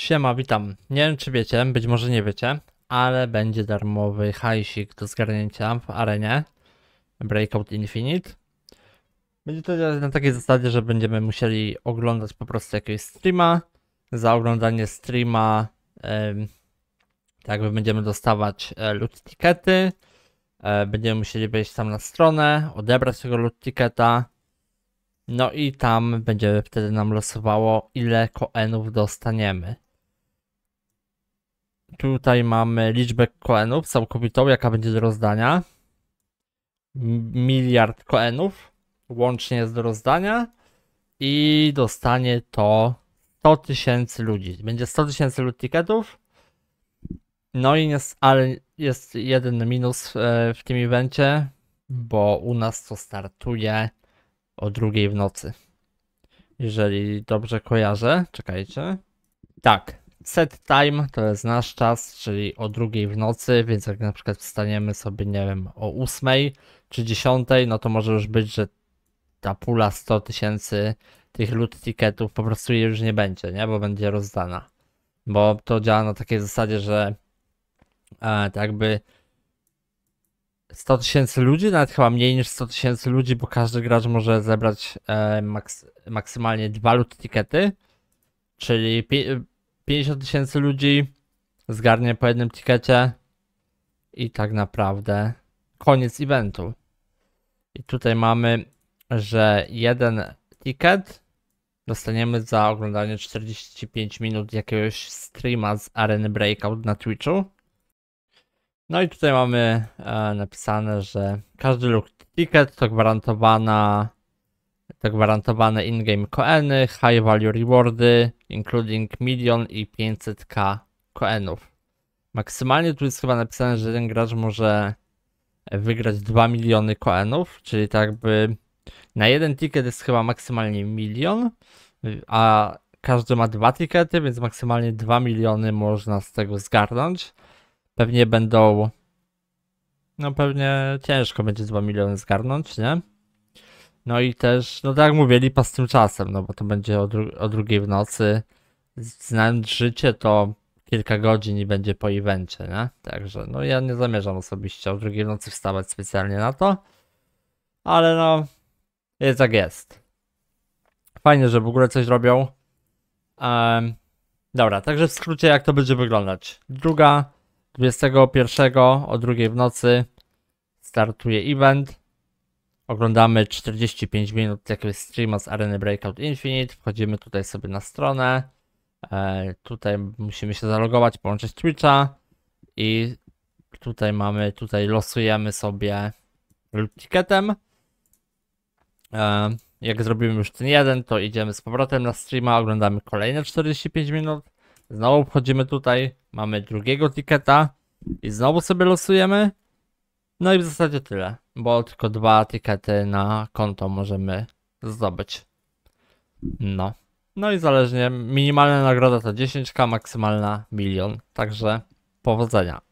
Siema, witam. Nie wiem czy wiecie, być może nie wiecie, ale będzie darmowy hajsik do zgarnięcia w arenie Breakout Infinite. Będzie to na takiej zasadzie, że będziemy musieli oglądać po prostu jakiegoś streama. Za oglądanie streama tak tak będziemy dostawać e, loot tickety. E, będziemy musieli wejść tam na stronę, odebrać tego loot ticketa. No i tam będzie wtedy nam losowało, ile koenów dostaniemy. Tutaj mamy liczbę koenów całkowitą, jaka będzie do rozdania. Miliard koenów łącznie jest do rozdania i dostanie to 100 tysięcy ludzi. Będzie 100 tysięcy ludzi ticketów. No i jest, ale jest jeden minus e, w tym evencie, bo u nas to startuje o drugiej w nocy. Jeżeli dobrze kojarzę, czekajcie. Tak, set time to jest nasz czas, czyli o drugiej w nocy, więc jak na przykład wstaniemy sobie, nie wiem, o 8 czy 10, no to może już być, że ta pula 100 tysięcy tych loot ticketów po prostu jej już nie będzie, nie? Bo będzie rozdana. Bo to działa na takiej zasadzie, że e, jakby 100 tysięcy ludzi, nawet chyba mniej niż 100 tysięcy ludzi, bo każdy gracz może zebrać e, maks maksymalnie dwa loot tickety, czyli 50 tysięcy ludzi zgarnie po jednym tikecie i tak naprawdę koniec eventu. I tutaj mamy, że jeden ticket dostaniemy za oglądanie 45 minut jakiegoś streama z areny Breakout na Twitchu. No i tutaj mamy e, napisane, że każdy luk ticket to gwarantowana to gwarantowane in-game koeny, high value rewardy, including milion i 500k koenów. Maksymalnie tu jest chyba napisane, że jeden gracz może wygrać 2 miliony koenów, czyli tak by na jeden ticket jest chyba maksymalnie milion, a każdy ma dwa tikety, więc maksymalnie 2 miliony można z tego zgarnąć. Pewnie będą. No pewnie ciężko będzie 2 miliony zgarnąć, nie? No i też, no tak jak mówię, lipa z tym czasem, no bo to będzie o, dru o drugiej w nocy. Znając życie, to kilka godzin i będzie po evencie, nie? Także, no ja nie zamierzam osobiście o drugiej w nocy wstawać specjalnie na to. Ale no, jest jak jest. Fajnie, że w ogóle coś robią. dobra, także w skrócie jak to będzie wyglądać. Druga, 21 o drugiej w nocy startuje event. Oglądamy 45 minut jakiegoś streama z areny Breakout Infinite. Wchodzimy tutaj sobie na stronę. E, tutaj musimy się zalogować, połączyć Twitcha i tutaj mamy, tutaj losujemy sobie lub ticketem. E, jak zrobimy już ten jeden, to idziemy z powrotem na streama, oglądamy kolejne 45 minut. Znowu wchodzimy tutaj, mamy drugiego ticketa i znowu sobie losujemy. No i w zasadzie tyle bo tylko dwa etykiety na konto możemy zdobyć. No. No i zależnie, minimalna nagroda to 10k, maksymalna milion. Także powodzenia.